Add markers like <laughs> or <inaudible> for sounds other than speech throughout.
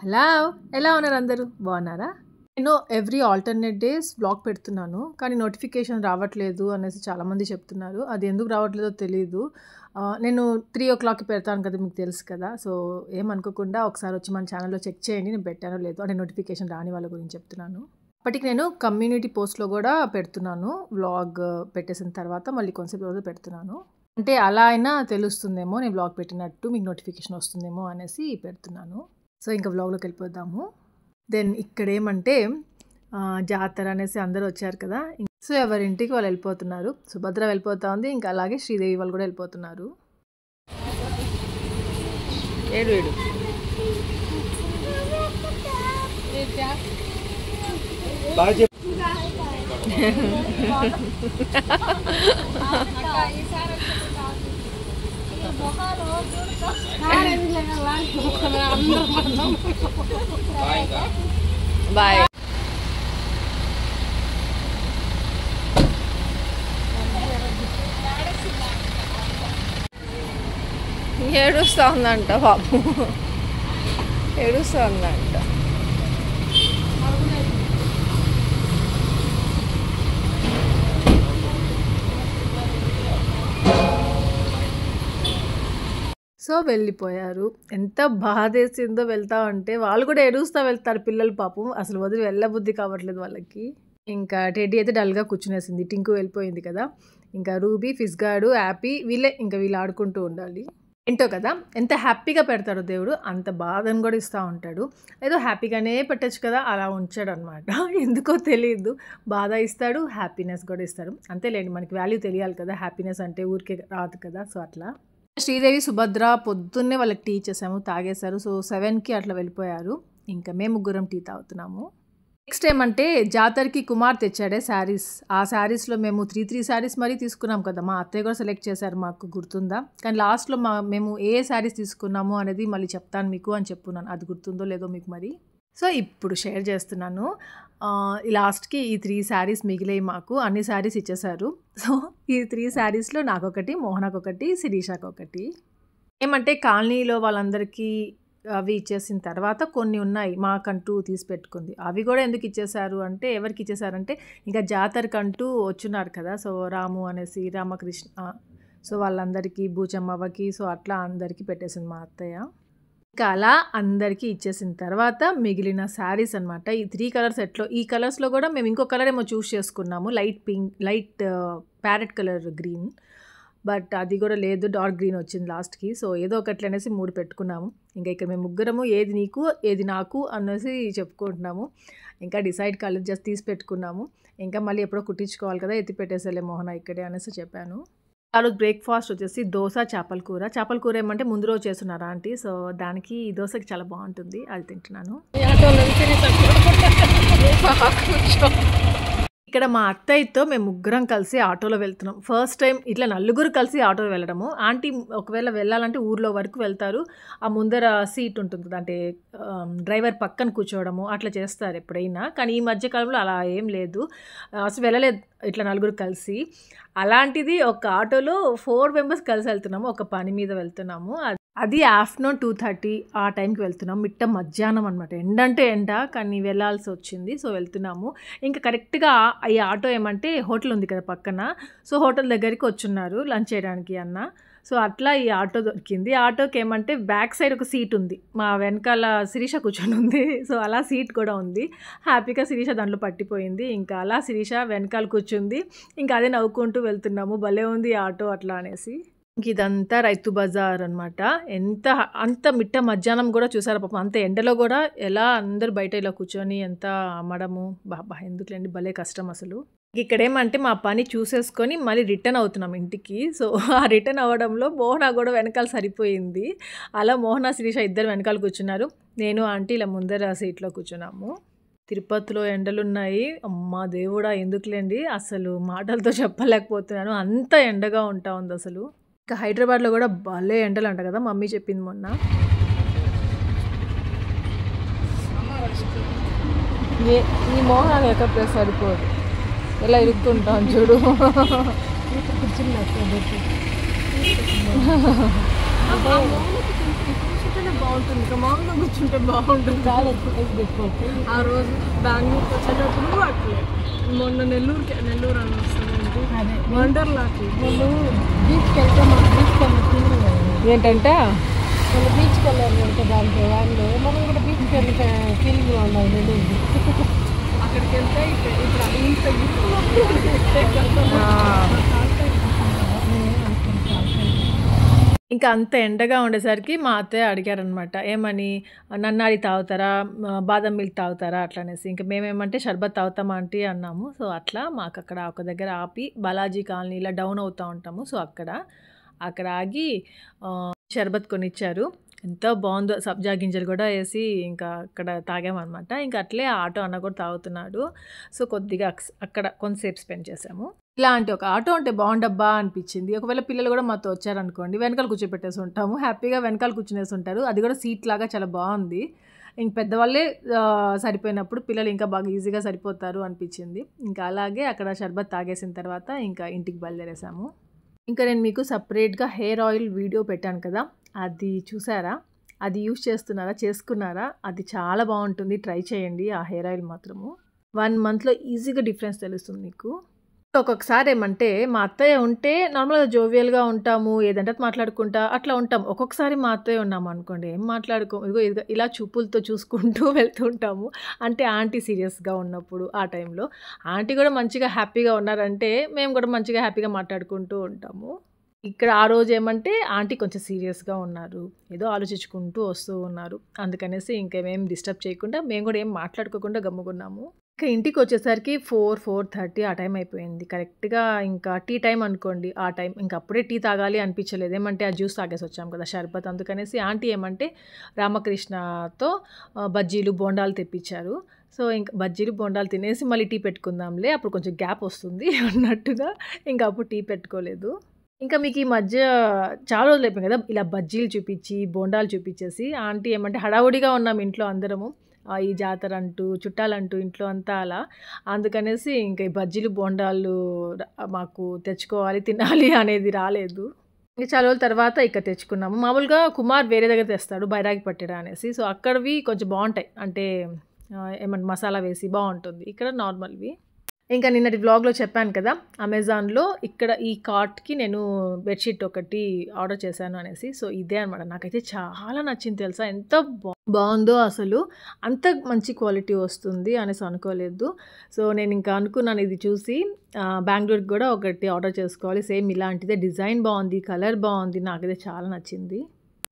hello ఎలా ఉన్నారు అందరూ బాగున్నారా నేను ఎవ్రీ ఆల్టర్నేట్ డేస్ బ్లాగ్ పెడుతున్నాను కానీ నోటిఫికేషన్ రావట్లేదు అనేసి చాలామంది చెప్తున్నారు అది ఎందుకు రావట్లేదో తెలియదు నేను త్రీ ఓ క్లాక్కి పెడతాను కదా మీకు తెలుసు కదా సో ఏమనుకోకుండా ఒకసారి వచ్చి మన ఛానల్లో చెక్ చేయండి నేను పెట్టానో లేదో అంటే నోటిఫికేషన్ రాని వాళ్ళ గురించి చెప్తున్నాను అప్పటికి నేను కమ్యూనిటీ పోస్ట్లో కూడా పెడుతున్నాను వ్లాగ్ పెట్టేసిన తర్వాత మళ్ళీ కొంచెం రోజు పెడుతున్నాను అంటే అలా అయినా తెలుస్తుందేమో నేను బ్లాగ్ పెట్టినట్టు మీకు నోటిఫికేషన్ వస్తుందేమో అనేసి పెడుతున్నాను సో ఇంకా వ్లాగ్లోకి వెళ్ళిపోదాము దెన్ ఇక్కడేమంటే జాతర అనేసి అందరూ వచ్చారు కదా సో ఎవరింటికి వాళ్ళు వెళ్ళిపోతున్నారు సుభద్ర వెళ్ళిపోతా ఉంది ఇంకా అలాగే శ్రీదేవి వాళ్ళు కూడా వెళ్ళిపోతున్నారు ఏడు ఏడు బాగా <laughs> <laughs> బాయ్ ఏడుస్తూ ఉందంట బాబు ఏడుస్తా ఉందంట సో వెళ్ళిపోయారు ఎంత బాధేసిందో వెళ్తా ఉంటే వాళ్ళు కూడా ఏడుస్తూ వెళ్తారు పిల్లలు పాపం అసలు వదిలి వెళ్ళబుద్ధి కావట్లేదు వాళ్ళకి ఇంకా టెడ్డీ అయితే డల్గా కూర్చునేసింది టింకు వెళ్ళిపోయింది కదా ఇంకా రూబీ ఫిస్గాడు హ్యాపీ వీళ్ళే ఇంకా వీళ్ళు ఆడుకుంటూ ఉండాలి ఏంటో కదా ఎంత హ్యాపీగా పెడతాడో దేవుడు అంత బాధను కూడా ఇస్తూ ఉంటాడు ఏదో హ్యాపీగానే పెట్టచ్చు కదా అలా ఉంచాడు అనమాట <laughs> ఎందుకో తెలియదు బాధ ఇస్తాడు హ్యాపీనెస్ కూడా ఇస్తాడు అంతేలేండి మనకి వాల్యూ తెలియాలి కదా హ్యాపీనెస్ అంటే ఊరికే రాదు కదా సో అట్లా శ్రీదేవి సుభద్ర పొద్దున్నే వాళ్ళకి టీ ఇచ్చేసాము తాగేశారు సో సెవెన్కి అట్లా వెళ్ళిపోయారు ఇంకా మేము ముగ్గురం టీ తాగుతున్నాము నెక్స్ట్ ఏమంటే జాతరకి కుమార్ తెచ్చాడే శారీస్ ఆ శారీస్లో మేము త్రీ త్రీ శారీస్ మరీ తీసుకున్నాం కదా మా అత్తయ్య కూడా సెలెక్ట్ చేశారు మాకు గుర్తుందా కానీ లాస్ట్లో మా మేము ఏ శారీస్ తీసుకున్నాము అనేది మళ్ళీ చెప్తాను మీకు అని చెప్పున్నాను అది గుర్తుందో లేదో మీకు మరి సో ఇప్పుడు షేర్ చేస్తున్నాను లాస్ట్కి ఈ త్రీ శారీస్ మిగిలాయి మాకు అన్ని శారీస్ ఇచ్చేశారు సో ఈ త్రీ శారీస్లో నాకొకటి మోహనకు ఒకటి శిరీషాకు ఒకటి ఏమంటే కాలనీలో వాళ్ళందరికీ అవి ఇచ్చేసిన తర్వాత కొన్ని ఉన్నాయి మాకంటూ తీసి పెట్టుకుంది అవి కూడా ఎందుకు ఇచ్చేశారు అంటే ఎవరికి ఇచ్చేసారంటే ఇంకా జాతరకంటూ వచ్చున్నారు కదా సో రాము అనేసి రామకృష్ణ సో వాళ్ళందరికీ భూచమ్మవ్వకి సో అట్లా అందరికీ పెట్టేసింది మా అత్తయ్య ఇంకా అలా అందరికీ ఇచ్చేసిన తర్వాత మిగిలిన శారీస్ అనమాట ఈ త్రీ కలర్ సెట్లో ఈ కలర్స్లో కూడా మేము ఇంకో కలర్ ఏమో చూస్ చేసుకున్నాము light pink light parrot colour green but అది కూడా లేదు డార్క్ గ్రీన్ వచ్చింది లాస్ట్కి సో ఏదో ఒకటి అనేసి మూడు పెట్టుకున్నాము ఇంకా ఇక్కడ మేము ముగ్గురము ఏది నీకు ఏది నాకు అనేసి చెప్పుకుంటున్నాము ఇంకా డిసైడ్ కాలేదు జస్ట్ తీసి పెట్టుకున్నాము ఇంకా మళ్ళీ ఎప్పుడో కుట్టించుకోవాలి కదా ఎత్తి పెట్టేసలే మోహన ఇక్కడే అనేసి చెప్పాను ఈరోజు బ్రేక్ఫాస్ట్ వచ్చేసి దోశ చేపల కూర చేపల కూర ఏమంటే ముందు రోజు చేస్తున్నారా ఆంటీ సో దానికి ఈ దోశకి చాలా బాగుంటుంది అది తింటున్నాను ఇక్కడ మా అత్తయ్యతో మేము ముగ్గురం కలిసి ఆటోలో వెళ్తున్నాం ఫస్ట్ టైం ఇట్లా నలుగురు కలిసి ఆటోలో వెళ్ళడము ఆంటీ ఒకవేళ వెళ్ళాలంటే ఊర్లో వరకు వెళ్తారు ఆ ముందర సీట్ ఉంటుంది అంటే డ్రైవర్ పక్కన కూర్చోవడము అట్లా చేస్తారు ఎప్పుడైనా కానీ ఈ మధ్యకాలంలో అలా ఏం లేదు అసలు వెళ్ళలేదు ఇట్లా నలుగురు కలిసి అలాంటిది ఒక ఆటోలో ఫోర్ మెంబర్స్ కలిసి వెళ్తున్నాము ఒక పని మీద వెళ్తున్నాము అది ఆఫ్టర్నూన్ టూ థర్టీ ఆ టైంకి వెళ్తున్నాము మిట్ట మధ్యాహ్నం అనమాట ఎండంటే ఎండ కానీ వెళ్ళాల్సి వచ్చింది సో వెళ్తున్నాము ఇంకా కరెక్ట్గా ఈ ఆటో ఏమంటే హోటల్ ఉంది కదా పక్కన సో హోటల్ దగ్గరికి వచ్చున్నారు లంచ్ చేయడానికి అన్న సో అట్లా ఈ ఆటో దొరికింది ఆటోకి ఏమంటే బ్యాక్ సైడ్ ఒక సీట్ ఉంది మా వెనకాల శిరీష కూర్చొని ఉంది సో అలా సీట్ కూడా ఉంది హ్యాపీగా శిరీష దాంట్లో పట్టిపోయింది ఇంకా అలా శిరీష వెనకాల కూర్చుంది ఇంకా అదే నవ్వుకుంటూ వెళ్తున్నాము భలే ఉంది ఆటో అట్లా అనేసి ఇదంతా రైతు బజార్ అనమాట ఎంత అంత మిట్ట మధ్యాహ్నం కూడా చూసారు పాపం అంత ఎండలో కూడా ఎలా అందరు బయట ఇలా కూర్చొని ఎంత అమ్మడము బాబా ఎందుకులేండి భలే కష్టం అసలు ఇక్కడేమంటే మా పని చూసేసుకొని మళ్ళీ రిటర్న్ అవుతున్నాం ఇంటికి సో ఆ రిటర్న్ అవ్వడంలో మోహన కూడా వెనకాల సరిపోయింది అలా మోహన శిరీష ఇద్దరు వెనకాల కూర్చున్నారు నేను ఆంటీ ఇలా ముందర సీట్లో కూర్చున్నాము తిరుపతిలో ఎండలున్నాయి అమ్మా దేవుడా ఎందుకులేండి అసలు మాటలతో చెప్పలేకపోతున్నాను అంత ఎండగా ఉంటా ఉంది అసలు ఇంకా హైదరాబాద్లో కూడా భలే ఎండలు అంట కదా మమ్మీ చెప్పింది మొన్న ఈ మోహన్ ఎక్కడ ప్లేస్ సరిపోదు ఇలా ఇరుక్కుంటాం చూడు కూర్చుంటేనే బాగుంటుంది ఇంకా మామూలుగా కూర్చుంటే బాగుంటుంది చాలా ఆ రోజు బెంగళూరుకి వచ్చేటప్పుడు అట్లే మొన్న నెల్లూరుకి నెల్లూరు అని వస్తుంది వండర్లాకి నేను బీచ్కి వెళ్తే మా బీచ్కి వెళ్ళి ఏంటంటే మన బీచ్కి వెళ్ళారు అంటే దాంట్లో వాళ్ళు మనం కూడా బీచ్కి వెళ్ళి ఫీలింగ్లో ఉన్నాం నెల్లూరుకి అక్కడికి వెళ్తే ఇంకా అంత ఎండగా ఉండేసరికి మా అత్తయ్య అడిగారనమాట ఏమని నన్నారి తాగుతారా బాదం మిల్క్ తాగుతారా అట్లా అనేసి ఇంకా మేమేమంటే షర్బత్ తాగుతామా అంటే అన్నాము సో అట్లా మాకు అక్కడ ఒక దగ్గర ఆపి బాలాజీ కాలనీ ఇలా డౌన్ అవుతూ ఉంటాము సో అక్కడ అక్కడ ఆగి షర్బత్ కొనిచ్చారు ఎంత బాగుందో సబ్జా గింజలు కూడా వేసి ఇంకా అక్కడ తాగామన్నమాట ఇంకా అట్లే ఆటో అన్న కూడా తాగుతున్నాడు సో కొద్దిగా అక్కడ కొంతసేపు స్పెండ్ చేసాము ఇలాంటి ఒక ఆటో అంటే బాగుండబ్బా అనిపించింది ఒకవేళ పిల్లలు కూడా మాతో వచ్చారనుకోండి వెనకాల కూర్చోపెట్టేసి ఉంటాము హ్యాపీగా వెనకాల కూర్చునేసి ఉంటారు అది కూడా సీట్ లాగా చాలా బాగుంది ఇంక పెద్దవాళ్ళే సరిపోయినప్పుడు పిల్లలు ఇంకా బాగా ఈజీగా సరిపోతారు అనిపించింది ఇంకా అలాగే అక్కడ షర్బత్ తాగేసిన తర్వాత ఇంకా ఇంటికి బయలుదేరేసాము ఇంకా నేను మీకు సపరేట్గా హెయిర్ ఆయిల్ వీడియో పెట్టాను కదా అది చూసారా అది యూస్ చేస్తున్నారా చేసుకున్నారా అది చాలా బాగుంటుంది ట్రై చేయండి ఆ హెయిర్ ఆయిల్ మాత్రము వన్ మంత్లో ఈజీగా డిఫరెన్స్ తెలుస్తుంది మీకు ఒక్కొక్కసారి ఏమంటే మా అత్తయ్య ఉంటే నార్మల్గా జోవియల్గా ఉంటాము ఏదంటే మాట్లాడుకుంటా అట్లా ఉంటాం ఒక్కొక్కసారి మా అత్తయ్య ఉన్నాము అనుకోండి ఏం మాట్లాడుకో ఇదిగో ఇలా చూపులతో చూసుకుంటూ <laughs> వెళ్తూ ఉంటాము అంటే ఆంటీ సీరియస్గా ఉన్నప్పుడు ఆ టైంలో ఆంటీ కూడా మంచిగా హ్యాపీగా ఉన్నారంటే మేము కూడా మంచిగా హ్యాపీగా మాట్లాడుకుంటూ ఉంటాము ఇక్కడ ఆ రోజు ఏమంటే ఆంటీ కొంచెం సీరియస్గా ఉన్నారు ఏదో ఆలోచించుకుంటూ వస్తూ ఉన్నారు అందుకనేసి ఇంకేమేం డిస్టర్బ్ చేయకుండా మేము కూడా ఏం మాట్లాడుకోకుండా గమ్ముకున్నాము ఇంకా ఇంటికి వచ్చేసరికి ఫోర్ ఫోర్ థర్టీ ఆ టైం అయిపోయింది కరెక్ట్గా ఇంకా టీ టైం అనుకోండి ఆ టైం ఇంకా అప్పుడే టీ తాగాలి అనిపించలేదు ఏమంటే ఆ జ్యూస్ తాగేసి వచ్చాము కదా షర్బత్ అందుకనేసి ఆంటీ ఏమంటే రామకృష్ణతో బజ్జీలు బోండాలు తెప్పించారు సో ఇంకా బజ్జీలు బొండాలు తినేసి మళ్ళీ టీ పెట్టుకుందాంలే అప్పుడు కొంచెం గ్యాప్ వస్తుంది <laughs> అన్నట్టుగా ఇంకా అప్పుడు టీ పెట్టుకోలేదు ఇంకా మీకు ఈ మధ్య చాలా రోజులు అయిపోయింది కదా ఇలా బజ్జీలు చూపించి బోండాలు చూపించేసి ఆంటీ ఏమంటే హడావుడిగా ఉన్నాం ఇంట్లో అందరము ఈ జాతర అంటూ చుట్టాలంటూ ఇంట్లో అంతా అలా అందుకనేసి ఇంకా ఈ బజ్జీలు బోండాలు మాకు తెచ్చుకోవాలి తినాలి అనేది రాలేదు ఇంకా చాలా రోజుల తర్వాత ఇక్కడ తెచ్చుకున్నాము మామూలుగా కుమార్ వేరే దగ్గర తెస్తాడు బైరాగి పట్టడా అనేసి సో అక్కడవి కొంచెం బాగుంటాయి అంటే ఏమంటే మసాలా వేసి బాగుంటుంది ఇక్కడ నార్మల్వి ఇంకా నిన్నటి బ్లాగ్లో చెప్పాను కదా అమెజాన్లో ఇక్కడ ఈ కార్ట్కి నేను బెడ్షీట్ ఒకటి ఆర్డర్ చేశాను అనేసి సో ఇదే అనమాట నాకైతే చాలా నచ్చింది తెలుసా ఎంత బాగుందో అసలు అంత మంచి క్వాలిటీ వస్తుంది అనేసి అనుకోలేదు సో నేను ఇంకా అనుకున్నాను ఇది చూసి బెంగళూరుకి కూడా ఒకటి ఆర్డర్ చేసుకోవాలి సేమ్ ఇలాంటిదే డిజైన్ బాగుంది కలర్ బాగుంది నాకైతే చాలా నచ్చింది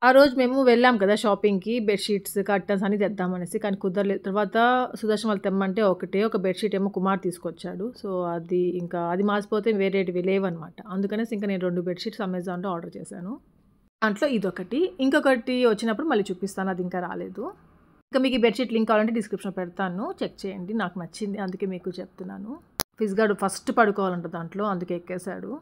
ఆ రోజు మేము వెళ్ళాం కదా షాపింగ్కి బెడ్షీట్స్ కర్టన్స్ అన్నీ తెద్దామనేసి కానీ కుదరలేదు తర్వాత సుదర్శన్ వాళ్ళు తెమ్మంటే ఒకటే ఒక బెడ్షీట్ ఏమో కుమార్ తీసుకొచ్చాడు సో అది ఇంకా అది మాసిపోతే వేరేటివి లేవన్నమాట అందుకనేసి ఇంకా నేను రెండు బెడ్షీట్స్ అమెజాన్లో ఆర్డర్ చేశాను దాంట్లో ఇదొకటి ఇంకొకటి వచ్చినప్పుడు మళ్ళీ చూపిస్తాను అది ఇంకా రాలేదు ఇంకా మీకు ఈ బెడ్షీట్ లింక్ కావాలంటే డిస్క్రిప్షన్ పెడతాను చెక్ చేయండి నాకు నచ్చింది అందుకే మీకు చెప్తున్నాను ఫిజ్గాడు ఫస్ట్ పడుకోవాలంట దాంట్లో అందుకే ఎక్కేశాడు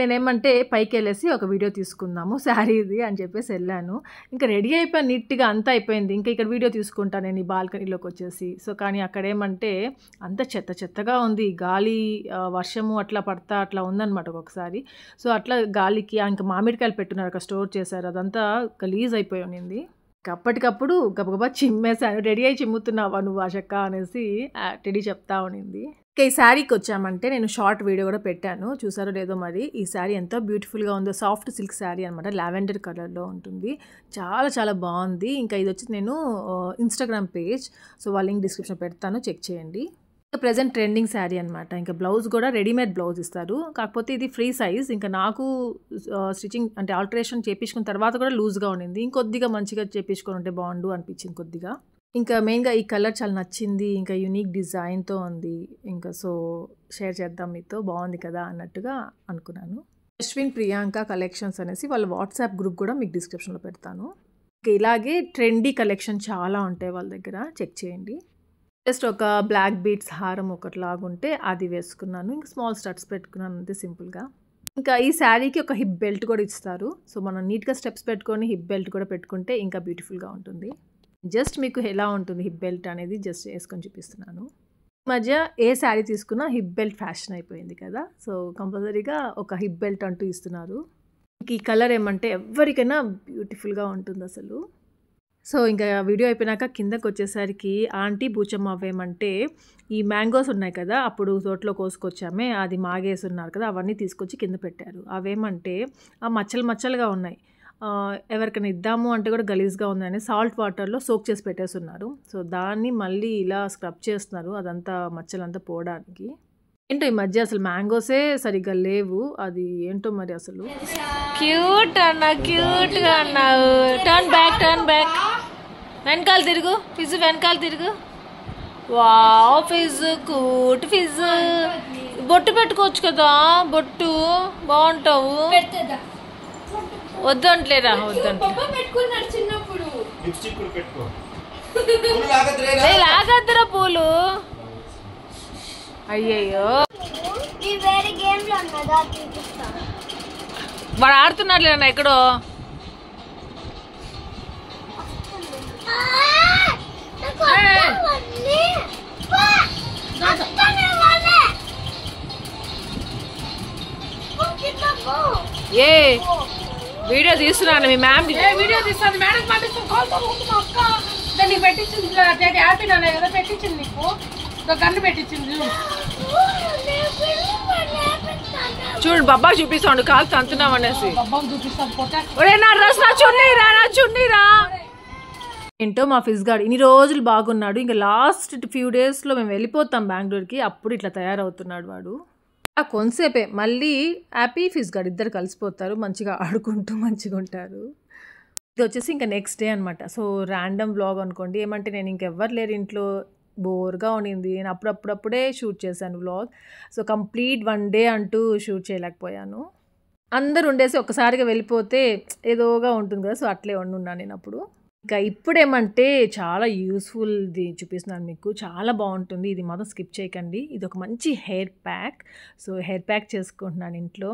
నేనేమంటే పైకి వెళ్ళేసి ఒక వీడియో తీసుకుందాము శారీది అని చెప్పేసి వెళ్ళాను ఇంకా రెడీ అయిపోయి నీట్గా అంతా అయిపోయింది ఇంకా ఇక్కడ వీడియో తీసుకుంటాను నేను ఈ బాల్కనీలోకి వచ్చేసి సో కానీ అక్కడేమంటే అంత చెత్త చెత్తగా ఉంది గాలి వర్షము అట్లా పడతా అట్లా ఉందనమాట ఒకసారి సో అట్లా గాలికి ఇంకా మామిడికాయలు పెట్టున్నారు అక్కడ స్టోర్ చేశారు అదంతా గలీజ్ అయిపోయి ఉండింది అప్పటికప్పుడు గబగబా చిమ్మేశాను రెడీ అయి చిమ్ముతున్నావా నువ్వు అశక్క అనేసి రెడీ చెప్తా ఉండింది ఇక ఈ శారీకి వచ్చామంటే నేను షార్ట్ వీడియో కూడా పెట్టాను చూసారో లేదో మరి ఈ శారీ ఎంతో బ్యూటిఫుల్గా ఉందో సాఫ్ట్ సిల్క్ శారీ అనమాట లావెండర్ కలర్లో ఉంటుంది చాలా చాలా బాగుంది ఇంకా ఇది వచ్చి నేను ఇన్స్టాగ్రామ్ పేజ్ సో వాళ్ళ లింక్ డిస్క్రిప్షన్ పెడతాను చెక్ చేయండి ప్రజెంట్ ట్రెండింగ్ శారీ అనమాట ఇంకా బ్లౌజ్ కూడా రెడీమేడ్ బ్లౌజ్ ఇస్తారు కాకపోతే ఇది ఫ్రీ సైజ్ ఇంకా నాకు స్టిచ్చింగ్ అంటే ఆల్టరేషన్ చేపించుకున్న తర్వాత కూడా లూజ్గా ఉండింది ఇంకొద్దిగా మంచిగా చేపించుకొని ఉంటే బాగుండు అనిపించింది కొద్దిగా ఇంకా మెయిన్గా ఈ కలర్ చాలా నచ్చింది ఇంకా యునిక్ డిజైన్తో ఉంది ఇంకా సో షేర్ చేద్దాం మీతో బాగుంది కదా అన్నట్టుగా అనుకున్నాను అశ్విన్ ప్రియాంక కలెక్షన్స్ అనేసి వాళ్ళ వాట్సాప్ గ్రూప్ కూడా మీకు డిస్క్రిప్షన్లో పెడతాను ఇలాగే ట్రెండీ కలెక్షన్ చాలా ఉంటాయి వాళ్ళ దగ్గర చెక్ చేయండి జస్ట్ ఒక బ్లాక్ బీట్స్ హారం ఒకటి లాగుంటే అది వేసుకున్నాను ఇంకా స్మాల్ స్టడ్స్ పెట్టుకున్నాను అంతే సింపుల్గా ఇంకా ఈ శారీకి ఒక హిప్ బెల్ట్ కూడా ఇస్తారు సో మనం నీట్గా స్టెప్స్ పెట్టుకొని హిప్ బెల్ట్ కూడా పెట్టుకుంటే ఇంకా బ్యూటిఫుల్గా ఉంటుంది జస్ట్ మీకు ఎలా ఉంటుంది హిప్ బెల్ట్ అనేది జస్ట్ వేసుకొని చూపిస్తున్నాను మధ్య ఏ శారీ తీసుకున్నా హిప్ బెల్ట్ ఫ్యాషన్ అయిపోయింది కదా సో కంపల్సరీగా ఒక హిప్ బెల్ట్ అంటూ ఇస్తున్నారు ఈ కలర్ ఏమంటే ఎవరికైనా బ్యూటిఫుల్గా ఉంటుంది అసలు సో ఇంకా వీడియో అయిపోయినాక కిందకు వచ్చేసరికి ఆంటీ బూచమ్మ అవేమంటే ఈ మ్యాంగోస్ ఉన్నాయి కదా అప్పుడు తోటలో కోసుకొచ్చామే అది మాగేసి ఉన్నారు కదా అవన్నీ తీసుకొచ్చి కింద పెట్టారు అవేమంటే ఆ మచ్చలు మచ్చలుగా ఉన్నాయి ఎవరికైనా ఇద్దాము అంటే కూడా గలీజ్గా ఉందని సాల్ట్ వాటర్లో సోక్ చేసి పెట్టేస్తున్నారు సో దాన్ని మళ్ళీ ఇలా స్క్రబ్ చేస్తున్నారు అదంతా మచ్చలంతా పోవడానికి ఏంటో ఈ మధ్య అసలు మ్యాంగోసే సరిగ్గా లేవు అది ఏంటో మరి అసలు క్యూట్ అన్న క్యూట్గా అన్నావు టర్న్ బ్యాక్ టర్న్ బ్యాక్ వెనకాల తిరుగు ఫిజు వెనకాల తిరుగు వావ్ ఫిజు కూట్ ఫిజు బొట్టు పెట్టుకోవచ్చు కదా బొట్టు బాగుంటావు వద్దు అంటలేదా వద్దు పెట్టుకున్నాడు పూలు అయ్యయ్యో వాడు ఆడుతున్నాడు లేనా ఎక్కడో ఏ వీడియో తీస్తున్నాను మీ మ్యామ్ వీడియో తీస్తాను మేడం అక్క దాన్ని పెట్టించింది డాడీ హ్యాపీ నాన్న కదా పెట్టించింది నీకు గన్ను పెట్టించింది చూడు బాబా చూపిస్తాడు కాల్ తంతున్నాం అనేసి ఏంటో మా ఫిజ్ గార్డ్ ఇన్ని రోజులు బాగున్నాడు ఇంకా లాస్ట్ ఫ్యూ డేస్ లో మేము వెళ్ళిపోతాం బెంగళూరుకి అప్పుడు ఇట్లా తయారవుతున్నాడు వాడు ఆ కొంతసేపే మళ్ళీ హ్యాపీ ఫీజ్ గారు ఇద్దరు కలిసిపోతారు మంచిగా ఆడుకుంటూ మంచిగా ఉంటారు ఇది వచ్చేసి ఇంకా నెక్స్ట్ డే అనమాట సో ర్యాండమ్ బ్లాగ్ అనుకోండి ఏమంటే నేను ఇంకెవ్వరు లేరు ఇంట్లో బోర్గా ఉండింది నేను అప్పుడప్పుడప్పుడే షూట్ చేశాను vlog so complete one day అంటూ షూట్ చేయలేకపోయాను అందరు ఉండేసి ఒక్కసారిగా వెళ్ళిపోతే ఏదోగా ఉంటుంది కదా సో అట్లే ఉండున్నాను నేను అప్పుడు ఇంకా ఇప్పుడేమంటే చాలా యూస్ఫుల్ది చూపిస్తున్నాను మీకు చాలా బాగుంటుంది ఇది మాత్రం స్కిప్ చేయకండి ఇది ఒక మంచి hair pack so hair pack చేసుకుంటున్నాను ఇంట్లో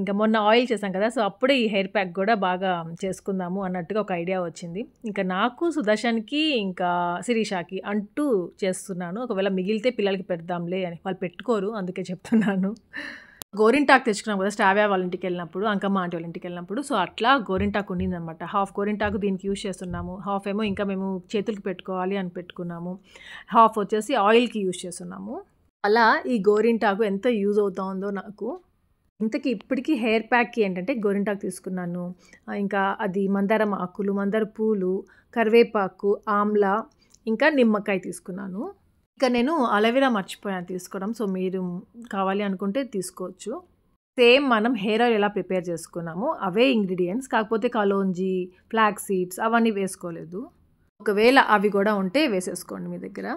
ఇంకా మొన్న ఆయిల్ చేశాం కదా సో అప్పుడే ఈ హెయిర్ ప్యాక్ కూడా బాగా చేసుకుందాము అన్నట్టుగా ఒక ఐడియా వచ్చింది ఇంకా నాకు సుదర్శన్కి ఇంకా శిరీషాకి అంటూ చేస్తున్నాను ఒకవేళ మిగిలితే పిల్లలకి పెడదాంలే అని వాళ్ళు పెట్టుకోరు అందుకే చెప్తున్నాను గోరింటాకు తెచ్చుకున్నాం కదా స్టావ్యా వాళ్ళ ఇంటికి వెళ్ళినప్పుడు అంకమ్మ ఆంటీ వాళ్ళ ఇంటికి వెళ్ళినప్పుడు సో అట్లా గోరింటాకు ఉండిందనమాట హాఫ్ గోరింటాకు దీనికి యూజ్ చేస్తున్నాము హాఫ్ ఏమో ఇంకా మేము చేతులకు పెట్టుకోవాలి అని పెట్టుకున్నాము హాఫ్ వచ్చేసి ఆయిల్కి యూజ్ చేస్తున్నాము అలా ఈ గోరింటాకు ఎంత యూజ్ ఉందో నాకు ఇంతకీ ఇప్పటికీ హెయిర్ ప్యాక్కి ఏంటంటే గోరింటాకు తీసుకున్నాను ఇంకా అది మందారం ఆకులు మందార పూలు కరివేపాకు ఆమ్లా ఇంకా నిమ్మకాయ తీసుకున్నాను ఇక నేను అలవిరా మర్చిపోయాను తీసుకోవడం సో మీరు కావాలి అనుకుంటే తీసుకోవచ్చు సేమ్ మనం హెయిర్ ఆయిల్ ఎలా ప్రిపేర్ చేసుకున్నాము అవే ఇంగ్రీడియంట్స్ కాకపోతే కలోంజి ఫ్లాక్ సీడ్స్ అవన్నీ వేసుకోలేదు ఒకవేళ అవి కూడా ఉంటే వేసేసుకోండి మీ దగ్గర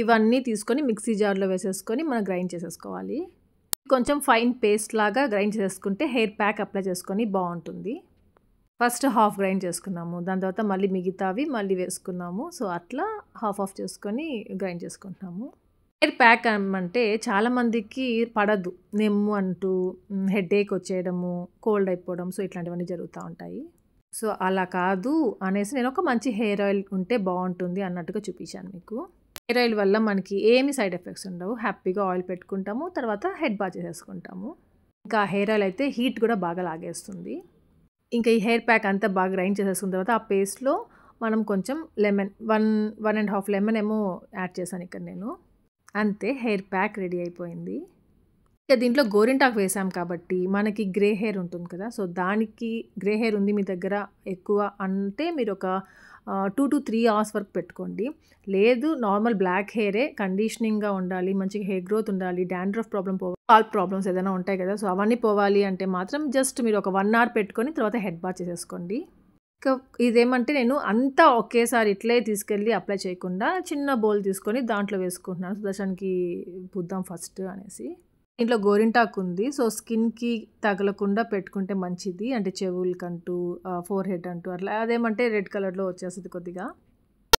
ఇవన్నీ తీసుకొని మిక్సీ జార్లో వేసేసుకొని మనం గ్రైండ్ చేసేసుకోవాలి కొంచెం ఫైన్ పేస్ట్ లాగా గ్రైండ్ చేసేసుకుంటే హెయిర్ ప్యాక్ అప్లై చేసుకొని బాగుంటుంది ఫస్ట్ హాఫ్ గ్రైండ్ చేసుకున్నాము దాని తర్వాత మళ్ళీ మిగతావి మళ్ళీ వేసుకున్నాము సో అట్లా హాఫ్ ఆఫ్ చేసుకొని గ్రైండ్ చేసుకుంటున్నాము హెయిర్ ప్యాక్ అంటే చాలామందికి పడదు నెమ్ము అంటూ హెడ్ ఏక్ వచ్చేయడము కోల్డ్ అయిపోవడం సో ఇట్లాంటివన్నీ జరుగుతూ ఉంటాయి సో అలా కాదు అనేసి నేను ఒక మంచి హెయిర్ ఆయిల్ ఉంటే బాగుంటుంది అన్నట్టుగా చూపించాను మీకు హెయిర్ ఆయిల్ వల్ల మనకి ఏమి సైడ్ ఎఫెక్ట్స్ ఉండవు హ్యాపీగా ఆయిల్ పెట్టుకుంటాము తర్వాత హెడ్ బాగా చేసేసుకుంటాము ఇంకా హెయిర్ ఆయిల్ అయితే హీట్ కూడా బాగా లాగేస్తుంది ఇంకా ఈ హెయిర్ ప్యాక్ అంతా బాగా గ్రైండ్ చేసేసుకున్న తర్వాత ఆ పేస్ట్లో మనం కొంచెం lemon one one and half lemon ఏమో యాడ్ చేశాను ఇక్కడ నేను అంతే హెయిర్ ప్యాక్ రెడీ అయిపోయింది ఇక దీంట్లో గోరింటాకు వేసాం కాబట్టి మనకి గ్రే హెయిర్ ఉంటుంది కదా సో దానికి గ్రే హెయిర్ ఉంది మీ దగ్గర ఎక్కువ అంటే మీరు ఒక టూ టు త్రీ అవర్స్ వరకు పెట్టుకోండి లేదు నార్మల్ బ్లాక్ హెయిరే కండిషనింగ్గా ఉండాలి మంచిగా హెయిర్ గ్రోత్ ఉండాలి డాండ్రఫ్ ప్రాబ్లం పోవాలి కాల్ ప్రాబ్లమ్స్ ఏదైనా ఉంటాయి కదా సో అవన్నీ పోవాలి అంటే మాత్రం జస్ట్ మీరు ఒక వన్ అవర్ పెట్టుకొని తర్వాత హెడ్ బాత్ చేసేసుకోండి ఇదేమంటే నేను అంతా ఒకేసారి ఇట్లే తీసుకెళ్ళి అప్లై చేయకుండా చిన్న బౌల్ తీసుకొని దాంట్లో వేసుకుంటున్నాను సుదర్శన్కి పుద్దాం ఫస్ట్ అనేసి ఇంట్లో గోరింటాకు ఉంది సో స్కిన్కి తగలకుండా పెట్టుకుంటే మంచిది అంటే చెవులకంటూ ఫోర్ హెడ్ అంటూ అట్లా అదేమంటే రెడ్ కలర్లో వచ్చేస్తుంది కొద్దిగా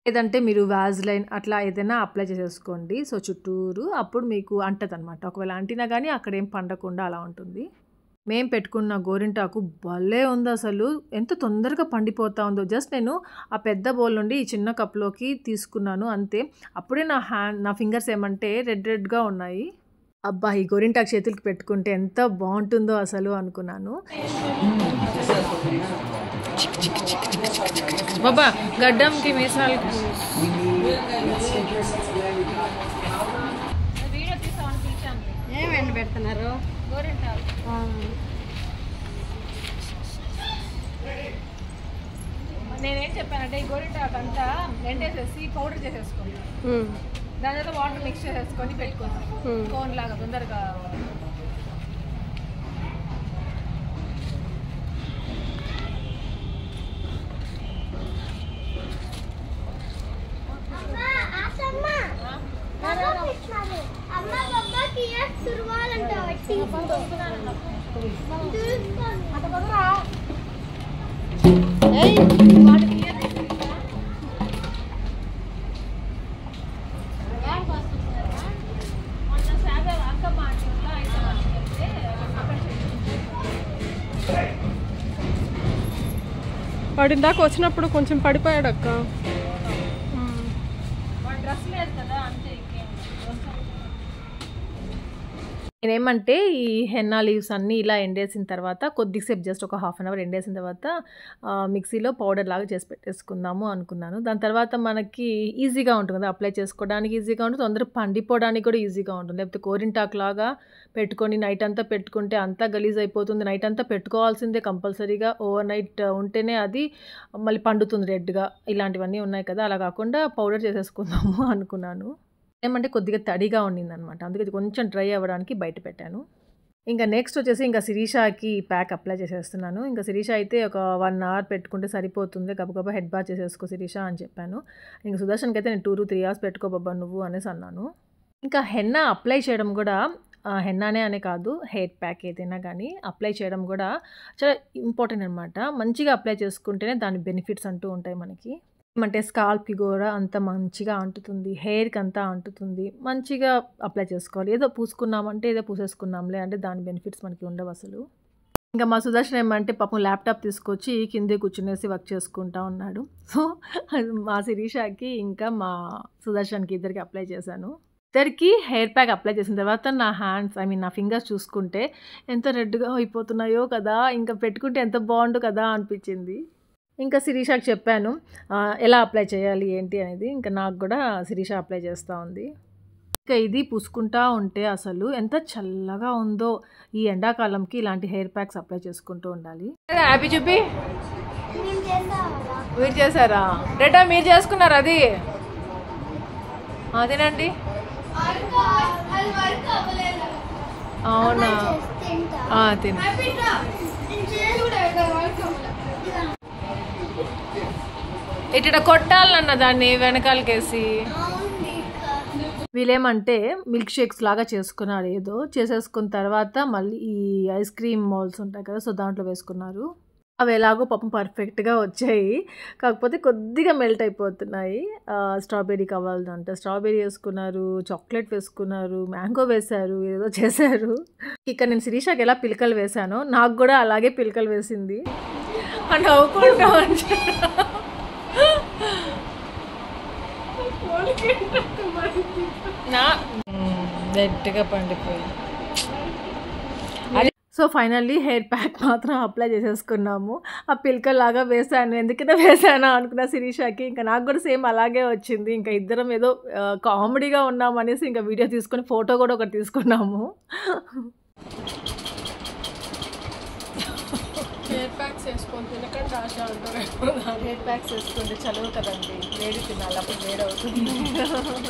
లేదంటే మీరు వ్యాజ్లైన్ అట్లా ఏదైనా అప్లై చేసేసుకోండి సో చుట్టూరు అప్పుడు మీకు అంటదనమాట ఒకవేళ అంటినా కానీ అక్కడ ఏం పండకుండా అలా ఉంటుంది మేము పెట్టుకున్న గోరింటాకు భలే ఉంది అసలు ఎంత తొందరగా పండిపోతా ఉందో జస్ట్ నేను ఆ పెద్ద బౌల్ నుండి ఈ చిన్న కప్లోకి తీసుకున్నాను అంతే అప్పుడే నా హ్యాండ్ నా ఫింగర్స్ ఏమంటే రెడ్ రెడ్గా ఉన్నాయి అబ్బా ఈ గోరింటాకు చేతులకి పెట్టుకుంటే ఎంత బాగుంటుందో అసలు అనుకున్నాను బాబా గడ్డంకి మీసాలు పెడుతున్నారు నేనేం చెప్పానంటే ఈ గోరింటాకు అంతా ఎండేసేసి పౌడర్ చేసేసుకోండి తర్వాత వాటర్ మిక్స్ చేసుకొని పెట్టుకుందాం కోన్ లాగా తొందరగా Hey, you want to ఇందాక వచ్చినప్పుడు కొంచెం పడిపోయాడు అక్క నేనేమంటే ఈ హెన్నా లీవ్స్ అన్నీ ఇలా ఎండేసిన తర్వాత కొద్దిసేపు జస్ట్ ఒక హాఫ్ అన్ అవర్ ఎండేసిన తర్వాత మిక్సీలో పౌడర్ లాగా చేసి పెట్టేసుకుందాము అనుకున్నాను దాని తర్వాత మనకి ఈజీగా ఉంటుంది కదా అప్లై చేసుకోవడానికి ఈజీగా ఉంటుంది తొందరగా పండిపోవడానికి కూడా ఈజీగా ఉంటుంది లేకపోతే కోరింటాక్ లాగా పెట్టుకొని నైట్ అంతా పెట్టుకుంటే అంతా గలీజ్ అయిపోతుంది నైట్ అంతా పెట్టుకోవాల్సిందే కంపల్సరీగా ఓవర్ నైట్ ఉంటేనే అది మళ్ళీ పండుతుంది రెడ్గా ఇలాంటివన్నీ ఉన్నాయి కదా అలా కాకుండా పౌడర్ చేసేసుకుందాము <laughs> అనుకున్నాను ఏమంటే కొద్దిగా తడిగా అనమాట అందుకే కొంచెం డ్రై అవ్వడానికి బయట పెట్టాను ఇంకా నెక్స్ట్ వచ్చేసి ఇంకా శిరీషాకి ప్యాక్ అప్లై చేసేస్తున్నాను ఇంకా శిరీష అయితే ఒక వన్ అవర్ పెట్టుకుంటే సరిపోతుంది గబగబా హెడ్ బాత్ చేసేసుకో శిరీష అని చెప్పాను ఇంకా సుదర్శన్కి అయితే నేను టూ త్రీ అవర్స్ పెట్టుకోబాబా నువ్వు అనేసి అన్నాను ఇంకా హెన్నా అప్లై చేయడం కూడా హెన్నానే అనే కాదు హెయిర్ ప్యాక్ ఏదైనా కానీ అప్లై చేయడం కూడా చాలా ఇంపార్టెంట్ అనమాట మంచిగా అప్లై చేసుకుంటేనే దాని బెనిఫిట్స్ అంటూ ఉంటాయి మనకి అంటే స్కాల్ప్కి కూడా అంత మంచిగా అంటుతుంది హెయిర్కి అంతా అంటుతుంది మంచిగా అప్లై చేసుకోవాలి ఏదో పూసుకున్నామంటే ఏదో పూసేసుకున్నాంలే అంటే దాని బెనిఫిట్స్ మనకి ఉండవు అసలు ఇంకా మా సుదర్శన్ ఏమంటే పాపం ల్యాప్టాప్ తీసుకొచ్చి కిందే కూర్చునేసి వర్క్ చేసుకుంటా ఉన్నాడు సో మా శిరీషాకి ఇంకా మా సుదర్శన్కి ఇద్దరికి అప్లై చేశాను ఇద్దరికి హెయిర్ ప్యాక్ అప్లై చేసిన తర్వాత నా హ్యాండ్స్ ఐ మీన్ నా ఫింగర్స్ చూసుకుంటే ఎంత రెడ్గా అయిపోతున్నాయో కదా ఇంకా పెట్టుకుంటే ఎంత బాగుండు కదా అనిపించింది ఇంకా శిరీషాకి చెప్పాను ఎలా అప్లై చేయాలి ఏంటి అనేది ఇంకా నాకు కూడా శిరీష అప్లై చేస్తూ ఉంది ఇంకా ఇది పూసుకుంటా ఉంటే అసలు ఎంత చల్లగా ఉందో ఈ ఎండాకాలంకి ఇలాంటి హెయిర్ ప్యాక్స్ అప్లై చేసుకుంటూ ఉండాలి హ్యాపీ చూపి మీరు చేశారా రెడ్డా మీరు చేసుకున్నారు అది అదేనండి అవునా తిన ఇటు కొట్టాలన్న దాన్ని వెనకాలకేసి వీళ్ళేమంటే మిల్క్ షేక్స్ లాగా చేసుకున్నారు ఏదో చేసేసుకున్న తర్వాత మళ్ళీ ఈ ఐస్ క్రీమ్ మాల్స్ ఉంటాయి కదా సో దాంట్లో వేసుకున్నారు అవి ఎలాగో పాపం పర్ఫెక్ట్గా వచ్చాయి కాకపోతే కొద్దిగా మెల్ట్ అయిపోతున్నాయి స్ట్రాబెర్రీ కావాలంటే స్ట్రాబెర్రీ వేసుకున్నారు చాక్లెట్ వేసుకున్నారు మ్యాంగో వేశారు ఏదో చేశారు ఇక్కడ నేను శిరీషాకి ఎలా పిలకలు వేశానో నాకు కూడా అలాగే పిలకలు వేసింది అండ్ నవ్వుకుంటా నా గట్టిగా పండిపోయింది సో ఫైనల్లీ హెయిర్ ప్యాక్ మాత్రం అప్లై చేసేసుకున్నాము ఆ పిల్కలాగా వేసాను ఎందుకంటే వేసానా అనుకున్న శిరీషాకి ఇంకా నాకు కూడా సేమ్ అలాగే వచ్చింది ఇంకా ఇద్దరం ఏదో కామెడీగా ఉన్నాం అనేసి ఇంకా వీడియో తీసుకొని ఫోటో కూడా ఒకటి తీసుకున్నాము ప్యాక్స్ వేసుకొని తినకండి ఆశ అంటారు ప్యాక్స్ వేసుకుంటే చదువుతుందండి వేడి తినాలి అప్పుడు వేడి అవుతుంది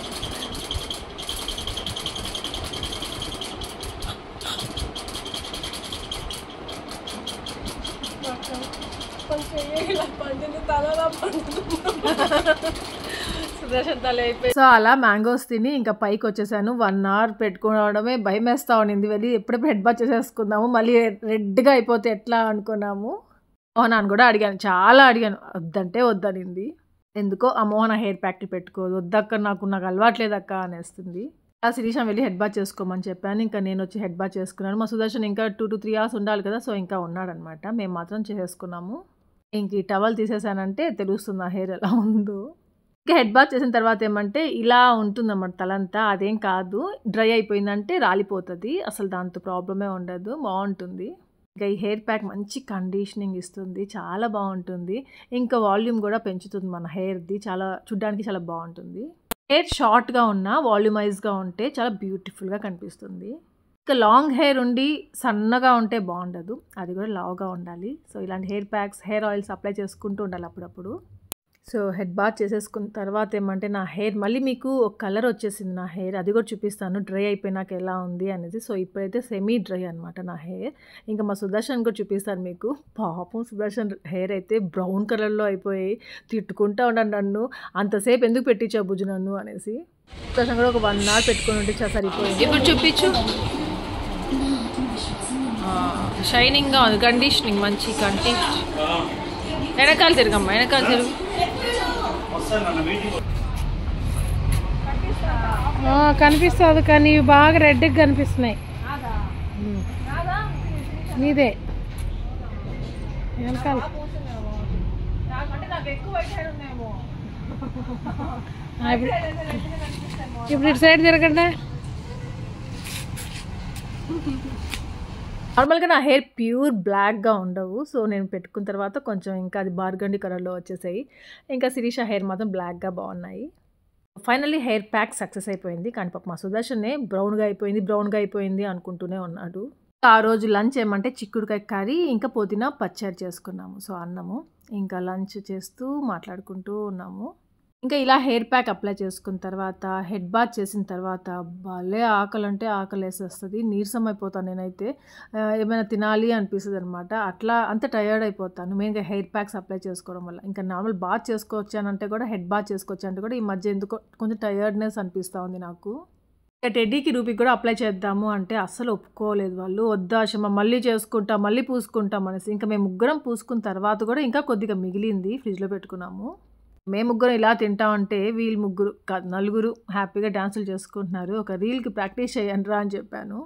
సో అలా మ్యాంగోస్ తిని ఇంకా పైకి వచ్చేసాను వన్ అవర్ పెట్టుకోవడమే భయం వేస్తూ ఉండింది వెళ్ళి ఎప్పుడెప్పుడు హెడ్ బాత్ చేసేసుకుందాము మళ్ళీ రెడ్గా అయిపోతే ఎట్లా అనుకున్నాము అని కూడా అడిగాను చాలా అడిగాను వద్దంటే వద్దనింది ఎందుకో అమోహన హెయిర్ ప్యాక్టరీ పెట్టుకోదు వద్దక్క నాకు నాకు అని అనేస్తుంది ఆ శిరీష వెళ్ళి హెడ్ బాత్ చేసుకోమని చెప్పాను ఇంకా నేను వచ్చి హెడ్ బాత్ చేసుకున్నాను మా సుదర్శన్ ఇంకా టూ టు త్రీ అవర్స్ ఉండాలి కదా సో ఇంకా ఉన్నాడనమాట మేము మాత్రం చేసేసుకున్నాము ఇంక ఈ టవల్ తీసేసానంటే తెలుస్తుంది ఆ హెయిర్ ఎలా ఉందో ఇంకా హెడ్ బాత్ చేసిన తర్వాత ఏమంటే ఇలా ఉంటుందన్నమాట తలంతా అదేం కాదు డ్రై అయిపోయిందంటే రాలిపోతుంది అసలు దాంతో ప్రాబ్లమే ఉండదు బాగుంటుంది ఇంకా ఈ హెయిర్ ప్యాక్ మంచి కండిషనింగ్ ఇస్తుంది చాలా బాగుంటుంది ఇంకా వాల్యూమ్ కూడా పెంచుతుంది మన హెయిర్ది చాలా చూడ్డానికి చాలా బాగుంటుంది హెయిర్ షార్ట్గా ఉన్న వాల్యూమైజ్గా ఉంటే చాలా బ్యూటిఫుల్గా కనిపిస్తుంది ఇంకా లాంగ్ హెయిర్ ఉండి సన్నగా ఉంటే బాగుండదు అది కూడా లావుగా ఉండాలి సో ఇలాంటి hair packs hair oils apply చేసుకుంటూ ఉండాలి అప్పుడప్పుడు సో హెడ్ బాత్ చేసేసుకున్న తర్వాత ఏమంటే నా హెయిర్ మళ్ళీ మీకు ఒక కలర్ వచ్చేసింది నా హెయిర్ అది కూడా చూపిస్తాను డ్రై అయిపోయినాక ఎలా ఉంది అనేది సో ఇప్పుడైతే సెమీ డ్రై అనమాట నా హెయిర్ ఇంకా మా సుదర్శన్ కూడా చూపిస్తాను మీకు పాపం సుదర్శన్ హెయిర్ అయితే బ్రౌన్ కలర్లో అయిపోయి తిట్టుకుంటా ఉన్నాను నన్ను అంతసేపు ఎందుకు పెట్టించావు బుజ్జు నన్ను అనేసి సుదర్శన్ కూడా ఒక వన్ అవర్ పెట్టుకుని ఉంటే సరిపోయింది ఇప్పుడు చూపించు షైనింగ్గా ఉంది కండిషనింగ్ మంచి కండిషన్ వెనకాల తిరగమ్మా వెనకాల తిరుగు కనిపిస్తుంది కానీ ఇవి బాగా రెడ్ కనిపిస్తున్నాయి నీదే వెనకాల ఇప్పుడు ఇటు సైడ్ తిరగండి నార్మల్గా నా హెయిర్ ప్యూర్ బ్లాక్గా ఉండవు సో నేను పెట్టుకున్న తర్వాత కొంచెం ఇంకా అది బార్గండి కలర్లో వచ్చేసాయి ఇంకా శిరీష హెయిర్ మాత్రం బ్లాక్గా బాగున్నాయి ఫైనల్లీ హెయిర్ ప్యాక్ సక్సెస్ అయిపోయింది కానీ పాప మా సుదర్శనే బ్రౌన్గా అయిపోయింది బ్రౌన్గా అయిపోయింది అనుకుంటూనే ఉన్నాడు ఆ రోజు లంచ్ ఏమంటే చిక్కుడుకాయ కర్రీ ఇంకా పుదీనా పచ్చడి చేసుకున్నాము సో అన్నము ఇంకా లంచ్ చేస్తూ మాట్లాడుకుంటూ ఉన్నాము ఇంకా ఇలా హెయిర్ ప్యాక్ అప్లై చేసుకున్న తర్వాత హెడ్ బాత్ చేసిన తర్వాత భలే ఆకలి అంటే ఆకలి వేసేస్తుంది నీరసం అయిపోతాను నేనైతే ఏమైనా తినాలి అనిపిస్తుంది అనమాట అట్లా అంత టయర్డ్ అయిపోతాను మెయిన్గా హెయిర్ ప్యాక్స్ అప్లై చేసుకోవడం వల్ల ఇంకా నార్మల్ బాత్ చేసుకోవచ్చానంటే కూడా హెడ్ బాత్ చేసుకోవచ్చు అంటే కూడా ఈ మధ్య ఎందుకో కొంచెం టయర్డ్నెస్ అనిపిస్తూ ఉంది నాకు టెడ్డీకి రూపీకి కూడా అప్లై చేద్దాము అంటే అస్సలు ఒప్పుకోలేదు వాళ్ళు వద్దాశమ మళ్ళీ చేసుకుంటాం మళ్ళీ పూసుకుంటాం అనేసి ఇంకా మేము ముగ్గురం పూసుకున్న తర్వాత కూడా ఇంకా కొద్దిగా మిగిలింది ఫ్రిడ్జ్లో పెట్టుకున్నాము మేము ముగ్గురు ఇలా తింటామంటే వీళ్ళు ముగ్గురు నలుగురు హ్యాపీగా డ్యాన్సులు చేసుకుంటున్నారు ఒక రీల్కి ప్రాక్టీస్ చేయండి రా అని చెప్పాను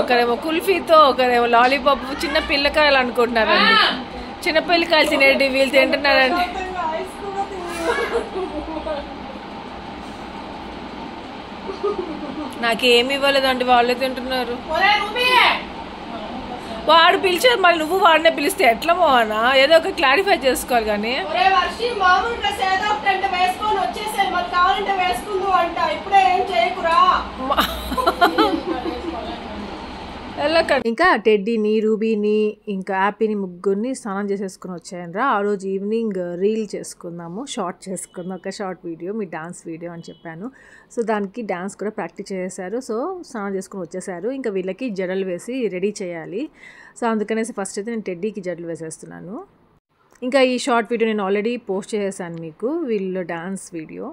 ఒకరేమో కుల్ఫీతో ఒకరేమో లాలీపాప్ చిన్న పిల్లకాయలు అనుకుంటున్నారండి చిన్న పిల్లకాయలు తినేటి వీళ్ళు తింటున్నారండి నాకేమి ఇవ్వలేదండి వాళ్ళే తింటున్నారు వాడు పిలిచే మళ్ళీ నువ్వు వాడినే పిలిస్తే ఎట్లా పోవనా ఏదో ఒక క్లారిఫై చేసుకోవాలి కానీ అంట ఇప్పుడే ఏం చేయకురా <laughs> ఇంకా టెడ్డీని రూబీని ఇంకా యాపీని ముగ్గురిని స్నానం చేసేసుకుని వచ్చాయనరా ఆ రోజు ఈవినింగ్ రీల్ చేసుకున్నాము షార్ట్ చేసుకున్నాం ఒక షార్ట్ వీడియో మీ డాన్స్ వీడియో అని చెప్పాను సో దానికి డాన్స్ కూడా ప్రాక్టీస్ చేశారు సో స్నానం చేసుకుని వచ్చేసారు ఇంకా వీళ్ళకి జడలు వేసి రెడీ చేయాలి సో అందుకనేసి ఫస్ట్ అయితే నేను టెడ్డీకి జడలు వేసేస్తున్నాను ఇంకా ఈ షార్ట్ వీడియో నేను ఆల్రెడీ పోస్ట్ చేసేసాను మీకు వీళ్ళు డాన్స్ వీడియో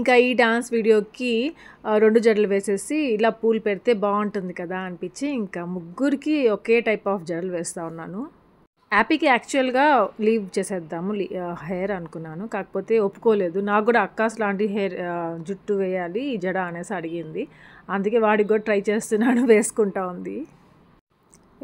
ఇంకా ఈ డాన్స్ వీడియోకి రెండు జడలు వేసేసి ఇలా పూలు పెడితే బాగుంటుంది కదా అనిపించి ఇంకా ముగ్గురికి ఒకే టైప్ ఆఫ్ జడలు వేస్తూ ఉన్నాను హ్యాపీకి యాక్చువల్గా లీవ్ చేసేద్దాము హెయిర్ అనుకున్నాను కాకపోతే ఒప్పుకోలేదు నాకు కూడా అక్కాస్ లాంటి హెయిర్ జుట్టు వేయాలి జడ అనేసి అడిగింది అందుకే వాడికి కూడా ట్రై చేస్తున్నాను <laughs> వేసుకుంటా ఉంది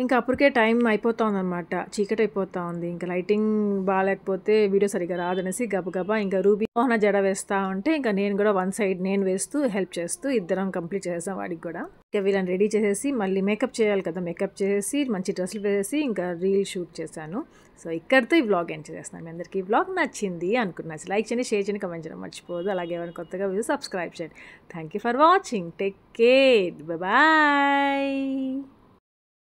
ఇంకా అప్పటికే టైం అయిపోతుందన్నమాట చీకటి అయిపోతా ఉంది ఇంకా లైటింగ్ బాగాలేకపోతే వీడియో సరిగా రాదనేసి గబగబా ఇంకా రూబీ ఓహన జడ వేస్తా ఉంటే ఇంకా నేను కూడా వన్ సైడ్ నేను వేస్తూ హెల్ప్ చేస్తూ ఇద్దరం కంప్లీట్ చేసాం వాడికి కూడా ఇంకా వీళ్ళని రెడీ చేసేసి మళ్ళీ మేకప్ చేయాలి కదా మేకప్ చేసేసి మంచి డ్రెస్సులు వేసేసి ఇంకా రీల్ షూట్ చేశాను సో ఇక్కడితో ఈ బ్లాగ్ ఎంటర్ చేస్తాను మీ అందరికీ ఈ బ్లాగ్ నచ్చింది అనుకున్నాను లైక్ చేయండి షేర్ చేయండి కమెంట్ చేయడం మర్చిపోదు అలాగే ఏమైనా కొత్తగా సబ్స్క్రైబ్ చేయండి thank you for watching take care bye